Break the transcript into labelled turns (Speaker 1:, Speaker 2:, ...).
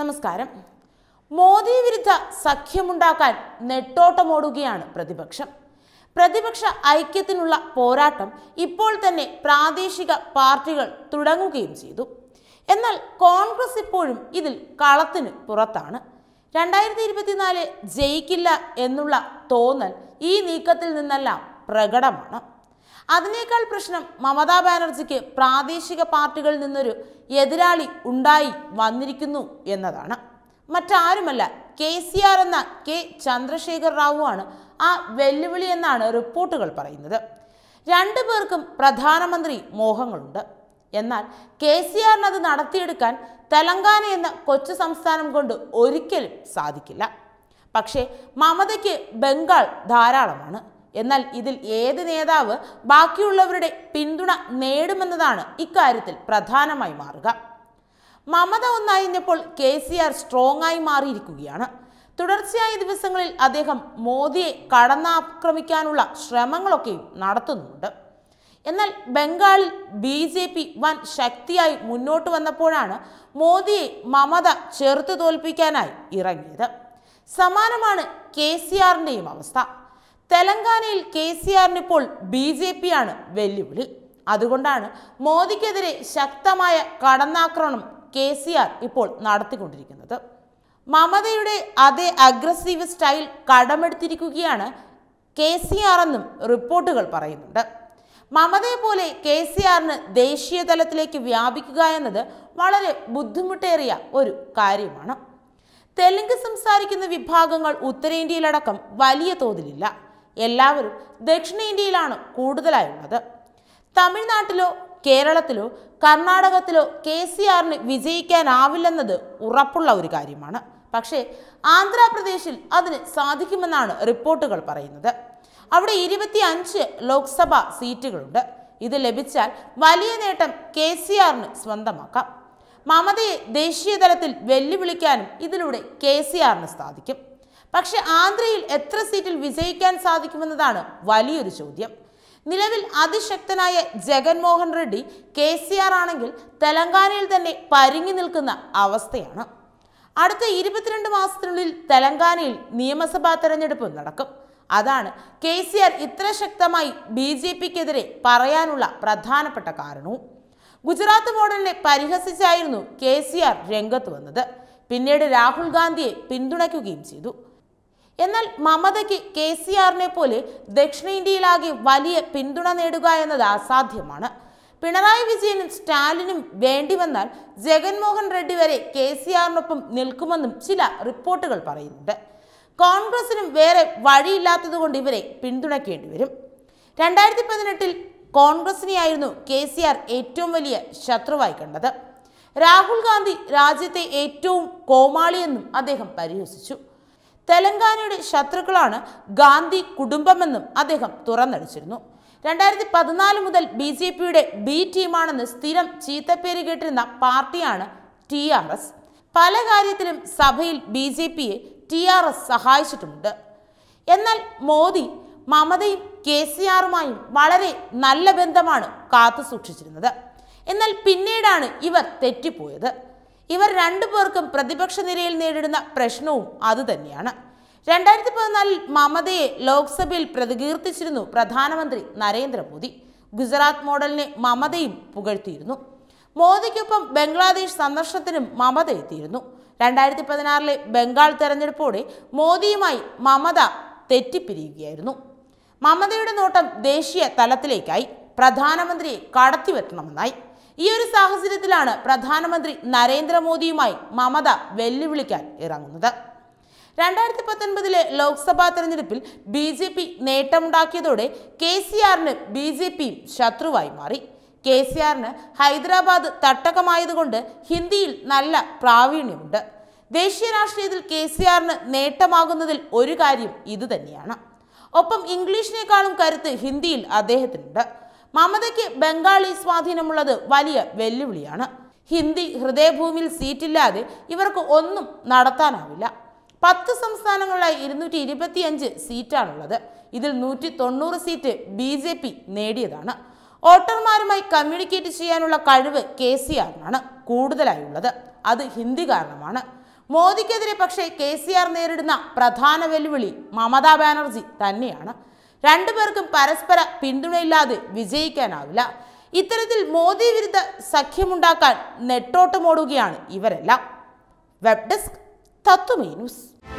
Speaker 1: നമസ്കാരം മോദി വിരുദ്ധ സഖ്യമുണ്ടാക്കാൻ നെട്ടോട്ടമോടുകയാണ് പ്രതിപക്ഷം പ്രതിപക്ഷ ഐക്യത്തിനുള്ള പോരാട്ടം ഇപ്പോൾ തന്നെ പ്രാദേശിക പാർട്ടികൾ തുടങ്ങുകയും ചെയ്തു എന്നാൽ കോൺഗ്രസ് ഇപ്പോഴും ഇതിൽ കളത്തിന് പുറത്താണ് രണ്ടായിരത്തി ഇരുപത്തിനാല് ജയിക്കില്ല എന്നുള്ള തോന്നൽ ഈ നീക്കത്തിൽ നിന്നെല്ലാം പ്രകടമാണ് അതിനേക്കാൾ പ്രശ്നം മമതാ ബാനർജിക്ക് പ്രാദേശിക പാർട്ടികളിൽ നിന്നൊരു എതിരാളി ഉണ്ടായി വന്നിരിക്കുന്നു എന്നതാണ് മറ്റാരുമല്ല കെ സി ആർ എന്ന കെ ചന്ദ്രശേഖർ ആണ് ആ വെല്ലുവിളി എന്നാണ് റിപ്പോർട്ടുകൾ പറയുന്നത് രണ്ടു പേർക്കും പ്രധാനമന്ത്രി മോഹങ്ങളുണ്ട് എന്നാൽ കെ സി ആറിന് അത് നടത്തിയെടുക്കാൻ തെലങ്കാന എന്ന കൊച്ചു സംസ്ഥാനം കൊണ്ട് ഒരിക്കലും സാധിക്കില്ല പക്ഷേ മമതയ്ക്ക് ബംഗാൾ ധാരാളമാണ് എന്നാൽ ഇതിൽ ഏത് നേതാവ് ബാക്കിയുള്ളവരുടെ പിന്തുണ നേടുമെന്നതാണ് ഇക്കാര്യത്തിൽ പ്രധാനമായി മാറുക മമത ഒന്നയഞ്ഞപ്പോൾ കെ സി ആർ സ്ട്രോങ് ആയി മാറിയിരിക്കുകയാണ് തുടർച്ചയായ ദിവസങ്ങളിൽ അദ്ദേഹം മോദിയെ കടന്നാക്രമിക്കാനുള്ള ശ്രമങ്ങളൊക്കെയും നടത്തുന്നുണ്ട് എന്നാൽ ബംഗാളിൽ ബി ജെ പി വൻ ശക്തിയായി മുന്നോട്ട് വന്നപ്പോഴാണ് മോദിയെ മമത ചെറുത്ത് തോൽപ്പിക്കാനായി ഇറങ്ങിയത് സമാനമാണ് കെ സി ആറിൻ്റെയും അവസ്ഥ തെലങ്കാനയിൽ കെ സി ആറിനിപ്പോൾ ബി ജെ ആണ് വെല്ലുവിളി അതുകൊണ്ടാണ് മോദിക്കെതിരെ ശക്തമായ കടന്നാക്രമണം കെ സി ആർ ഇപ്പോൾ നടത്തിക്കൊണ്ടിരിക്കുന്നത് മമതയുടെ അതേ അഗ്രസീവ് സ്റ്റൈൽ കടമെടുത്തിരിക്കുകയാണ് കെ സി ആർ എന്നും റിപ്പോർട്ടുകൾ പറയുന്നുണ്ട് മമതയെ പോലെ കെ സി ആറിന് ദേശീയ തലത്തിലേക്ക് വ്യാപിക്കുക എന്നത് വളരെ ബുദ്ധിമുട്ടേറിയ ഒരു കാര്യമാണ് തെലുങ്ക് സംസാരിക്കുന്ന വിഭാഗങ്ങൾ ഉത്തരേന്ത്യയിലടക്കം വലിയ തോതിലില്ല എല്ലാവരും ദക്ഷിണേന്ത്യയിലാണ് കൂടുതലായുള്ളത് തമിഴ്നാട്ടിലോ കേരളത്തിലോ കർണാടകത്തിലോ കെ സി ആറിന് വിജയിക്കാനാവില്ലെന്നത് ഉറപ്പുള്ള ഒരു കാര്യമാണ് പക്ഷേ ആന്ധ്രാപ്രദേശിൽ അതിന് സാധിക്കുമെന്നാണ് റിപ്പോർട്ടുകൾ പറയുന്നത് അവിടെ ഇരുപത്തി അഞ്ച് ലോക്സഭാ സീറ്റുകളുണ്ട് ഇത് ലഭിച്ചാൽ വലിയ നേട്ടം കെ സി ആറിന് സ്വന്തമാക്കാം മമതയെ ദേശീയ തലത്തിൽ വെല്ലുവിളിക്കാനും ഇതിലൂടെ കെ സി ആറിന് സാധിക്കും പക്ഷേ ആന്ധ്രയിൽ എത്ര സീറ്റിൽ വിജയിക്കാൻ സാധിക്കുമെന്നതാണ് വലിയൊരു ചോദ്യം നിലവിൽ അതിശക്തനായ Jaganmohan Reddy K C R ആണെങ്കിൽ തെലങ്കാനയിൽ തന്നെ പരിങ്ങി നിൽക്കുന്ന അവസ്ഥയാണ് അടുത്ത ഇരുപത്തിരണ്ട് മാസത്തിനുള്ളിൽ തെലങ്കാനയിൽ നിയമസഭാ തെരഞ്ഞെടുപ്പ് നടക്കും അതാണ് കെ സി ആർ ഇത്ര ശക്തമായി ബി ജെ പിക്കെതിരെ പറയാനുള്ള പ്രധാനപ്പെട്ട കാരണവും ഗുജറാത്ത് മോഡലിനെ പരിഹസിച്ചായിരുന്നു കെ സി ആർ രംഗത്ത് വന്നത് പിന്നീട് രാഹുൽ ഗാന്ധിയെ പിന്തുണയ്ക്കുകയും ചെയ്തു എന്നാൽ മമതയ്ക്ക് കെ സി ആറിനെ പോലെ ദക്ഷിണേന്ത്യയിലാകെ വലിയ പിന്തുണ നേടുക എന്നത് അസാധ്യമാണ് പിണറായി വിജയനും സ്റ്റാലിനും വേണ്ടി വന്നാൽ ജഗൻമോഹൻ റെഡ്ഡി വരെ കെ സി ആറിനൊപ്പം നിൽക്കുമെന്നും ചില റിപ്പോർട്ടുകൾ പറയുന്നുണ്ട് കോൺഗ്രസിനും വേറെ വഴിയില്ലാത്തതുകൊണ്ട് ഇവരെ പിന്തുണയ്ക്കേണ്ടി വരും രണ്ടായിരത്തി പതിനെട്ടിൽ കോൺഗ്രസിനെയായിരുന്നു കെ സി ആർ ഏറ്റവും വലിയ ശത്രുവായി കണ്ടത് രാഹുൽ ഗാന്ധി രാജ്യത്തെ ഏറ്റവും കോമാളിയെന്നും അദ്ദേഹം പരിഹസിച്ചു തെലങ്കാനയുടെ ശത്രുക്കളാണ് ഗാന്ധി കുടുംബമെന്നും അദ്ദേഹം തുറന്നടിച്ചിരുന്നു രണ്ടായിരത്തി പതിനാല് മുതൽ ബി ജെ പിയുടെ ബി ടീമാണെന്ന് സ്ഥിരം ചീത്തപ്പേര് കേട്ടിരുന്ന പാർട്ടിയാണ് ടി ആർ എസ് പല കാര്യത്തിലും സഭയിൽ ബി ജെ പിയെ ടി ആർ എസ് സഹായിച്ചിട്ടുമുണ്ട് എന്നാൽ മോദി മമതയും കെ സി ആറുമായും വളരെ നല്ല ബന്ധമാണ് കാത്തു സൂക്ഷിച്ചിരുന്നത് എന്നാൽ പിന്നീടാണ് ഇവർ തെറ്റിപ്പോയത് ഇവർ രണ്ടു പേർക്കും പ്രതിപക്ഷ നിരയിൽ നേരിടുന്ന പ്രശ്നവും അതുതന്നെയാണ് രണ്ടായിരത്തി പതിനാലിൽ മമതയെ ലോക്സഭയിൽ പ്രതികീർത്തിച്ചിരുന്നു പ്രധാനമന്ത്രി നരേന്ദ്രമോദി ഗുജറാത്ത് മോഡലിനെ മമതയും പുകഴ്ത്തിയിരുന്നു മോദിക്കൊപ്പം ബംഗ്ലാദേശ് സന്ദർശനത്തിനും മമത എത്തിയിരുന്നു രണ്ടായിരത്തി പതിനാറിലെ ബംഗാൾ തെരഞ്ഞെടുപ്പോടെ മോദിയുമായി മമത തെറ്റിപ്പിരിയുകയായിരുന്നു മമതയുടെ നോട്ടം ദേശീയ തലത്തിലേക്കായി പ്രധാനമന്ത്രിയെ കടത്തിവെട്ടണമെന്നായി ഈ ഒരു സാഹചര്യത്തിലാണ് പ്രധാനമന്ത്രി നരേന്ദ്രമോദിയുമായി മമത വെല്ലുവിളിക്കാൻ ഇറങ്ങുന്നത് രണ്ടായിരത്തി പത്തൊൻപതിലെ ലോക്സഭാ തെരഞ്ഞെടുപ്പിൽ ബി ജെ പി നേട്ടമുണ്ടാക്കിയതോടെ കെ സി ആറിന് ബി ജെ പിയും ശത്രുവായി മാറി കെ സി ആറിന് ഹൈദരാബാദ് തട്ടകമായതുകൊണ്ട് ഹിന്ദിയിൽ നല്ല പ്രാവീണ്യമുണ്ട് ദേശീയ രാഷ്ട്രീയത്തിൽ കെ സി ആറിന് നേട്ടമാകുന്നതിൽ ഒരു കാര്യം ഇതുതന്നെയാണ് ഒപ്പം ഇംഗ്ലീഷിനേക്കാളും കരുത്ത് ഹിന്ദിയിൽ അദ്ദേഹത്തിനുണ്ട് മമതയ്ക്ക് ബംഗാളി സ്വാധീനമുള്ളത് വലിയ വെല്ലുവിളിയാണ് ഹിന്ദി ഹൃദയഭൂമിയിൽ സീറ്റില്ലാതെ ഇവർക്ക് ഒന്നും നടത്താനാവില്ല പത്ത് സംസ്ഥാനങ്ങളിലായി ഇരുന്നൂറ്റി ഇരുപത്തിയഞ്ച് സീറ്റാണുള്ളത് ഇതിൽ നൂറ്റി തൊണ്ണൂറ് സീറ്റ് ബി ജെ പി നേടിയതാണ് വോട്ടർമാരുമായി കമ്മ്യൂണിക്കേറ്റ് ചെയ്യാനുള്ള കഴിവ് കെ സി ആറിനാണ് കൂടുതലായുള്ളത് അത് ഹിന്ദി കാരണമാണ് മോദിക്കെതിരെ പക്ഷേ കെ സി ആർ നേരിടുന്ന പ്രധാന വെല്ലുവിളി മമതാ ബാനർജി തന്നെയാണ് രണ്ടുപേർക്കും പരസ്പര പിന്തുണയില്ലാതെ വിജയിക്കാനാവില്ല ഇത്തരത്തിൽ മോദി വിരുദ്ധ സഖ്യമുണ്ടാക്കാൻ നെട്ടോട്ടമോടുകയാണ് ഇവരെല്ലാം വെബ് ഡെസ്ക് തത്വമേ ന്യൂസ്